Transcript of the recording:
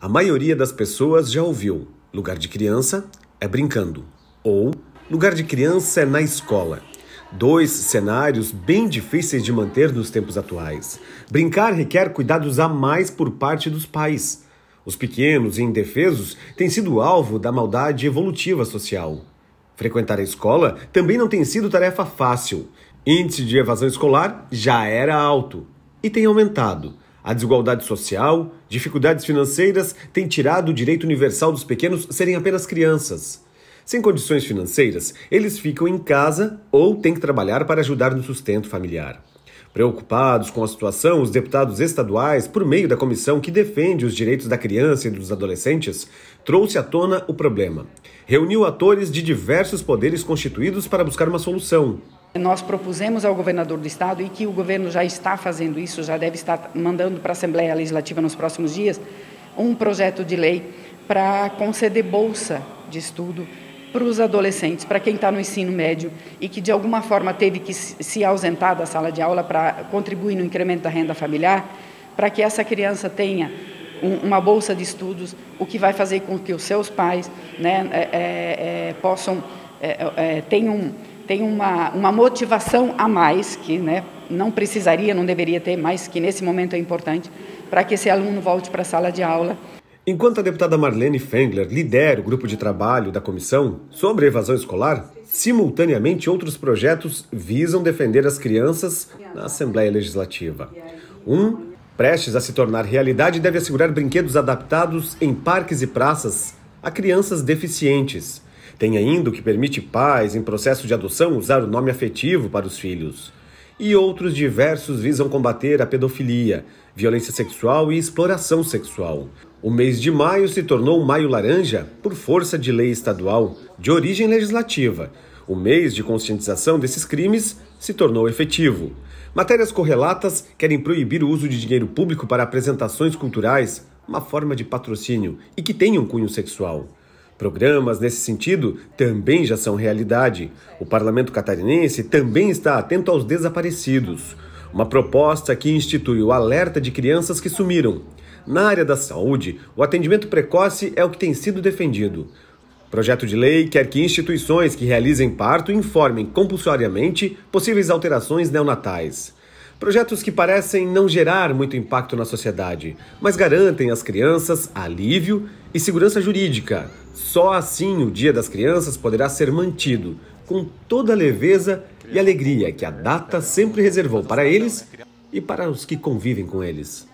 A maioria das pessoas já ouviu: lugar de criança é brincando, ou lugar de criança é na escola. Dois cenários bem difíceis de manter nos tempos atuais. Brincar requer cuidados a mais por parte dos pais. Os pequenos e indefesos têm sido alvo da maldade evolutiva social. Frequentar a escola também não tem sido tarefa fácil. Índice de evasão escolar já era alto e tem aumentado. A desigualdade social, dificuldades financeiras têm tirado o direito universal dos pequenos serem apenas crianças. Sem condições financeiras, eles ficam em casa ou têm que trabalhar para ajudar no sustento familiar. Preocupados com a situação, os deputados estaduais, por meio da comissão que defende os direitos da criança e dos adolescentes, trouxe à tona o problema. Reuniu atores de diversos poderes constituídos para buscar uma solução. Nós propusemos ao governador do estado e que o governo já está fazendo isso, já deve estar mandando para a Assembleia Legislativa nos próximos dias um projeto de lei para conceder bolsa de estudo para os adolescentes, para quem está no ensino médio e que de alguma forma teve que se ausentar da sala de aula para contribuir no incremento da renda familiar, para que essa criança tenha uma bolsa de estudos, o que vai fazer com que os seus pais né, é, é, é possam é, é tenham tem uma, uma motivação a mais, que né, não precisaria, não deveria ter, mas que nesse momento é importante, para que esse aluno volte para a sala de aula. Enquanto a deputada Marlene Fengler lidera o grupo de trabalho da comissão sobre evasão escolar, simultaneamente outros projetos visam defender as crianças na Assembleia Legislativa. Um, prestes a se tornar realidade, deve assegurar brinquedos adaptados em parques e praças a crianças deficientes. Tem ainda o que permite pais em processo de adoção usar o nome afetivo para os filhos. E outros diversos visam combater a pedofilia, violência sexual e exploração sexual. O mês de maio se tornou um Maio Laranja por força de lei estadual de origem legislativa. O mês de conscientização desses crimes se tornou efetivo. Matérias correlatas querem proibir o uso de dinheiro público para apresentações culturais, uma forma de patrocínio, e que tenha um cunho sexual. Programas nesse sentido também já são realidade. O parlamento catarinense também está atento aos desaparecidos. Uma proposta que institui o alerta de crianças que sumiram. Na área da saúde, o atendimento precoce é o que tem sido defendido. O projeto de lei quer que instituições que realizem parto informem compulsoriamente possíveis alterações neonatais. Projetos que parecem não gerar muito impacto na sociedade, mas garantem às crianças alívio e segurança jurídica. Só assim o Dia das Crianças poderá ser mantido com toda a leveza e alegria que a data sempre reservou para eles e para os que convivem com eles.